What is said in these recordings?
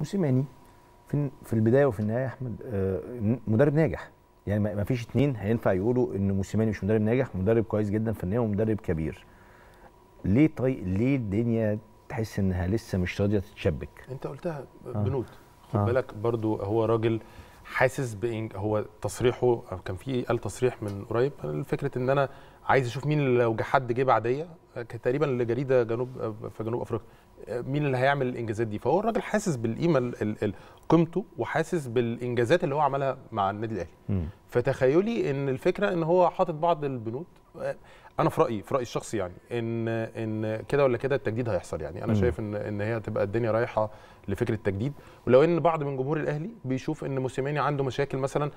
موسيماني في في البدايه وفي النهايه يا احمد آه، مدرب ناجح يعني ما فيش اتنين هينفع يقولوا ان موسيماني مش مدرب ناجح مدرب كويس جدا فنيا ومدرب كبير ليه طيب ليه الدنيا تحس انها لسه مش راضيه تتشبك انت قلتها آه. بنود آه. خد آه. بالك برضو هو راجل حاسس بإن هو تصريحه كان في قال تصريح من قريب فكره ان انا عايز اشوف مين لو حد جه بعديه تقريبا لجريده جنوب في جنوب افريقيا مين اللي هيعمل الانجازات دي فهو الراجل حاسس بالقيمه قيمته وحاسس بالانجازات اللي هو عملها مع النادي الاهلي فتخيلي ان الفكره ان هو حاطط بعض البنود انا في رايي في رايي الشخصي يعني ان ان كده ولا كده التجديد هيحصل يعني انا مم. شايف ان ان هي تبقى الدنيا رايحه لفكره التجديد ولو ان بعض من جمهور الاهلي بيشوف ان موسيماني عنده مشاكل مثلا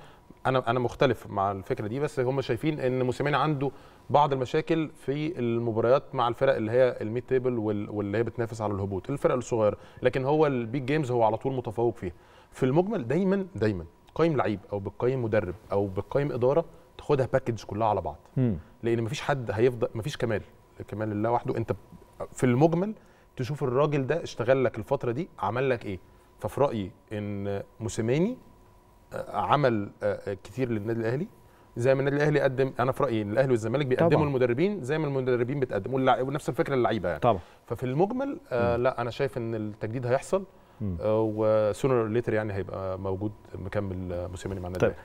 انا انا مختلف مع الفكره دي بس هم شايفين ان موسيماني عنده بعض المشاكل في المباريات مع الفرق اللي هي الميد تيبل واللي هي بتنافس على الهبوط الفرق الصغيره لكن هو البيج جيمز هو على طول متفوق فيها في المجمل دايما دايما قايم لعيب او بتقيم مدرب او بتقيم اداره تاخدها باكج كلها على بعض م. لان مفيش حد هيفضل مفيش كمال كمال الله وحده انت في المجمل تشوف الراجل ده اشتغل لك الفتره دي عمل لك ايه ففي رايي ان موسيماني آه، عمل آه، آه، كتير للنادي الاهلي زي ما النادي الاهلي قدم انا في رايي الاهلي والزمالك بيقدموا طبعا. المدربين زي ما المدربين بتقدموا ونفس الفكره اللعيبه يعني طبعا ففي المجمل آه لا انا شايف ان التجديد هيحصل آه وسونر ليتر يعني هيبقى موجود مكمل موسيماني مع النادي طيب.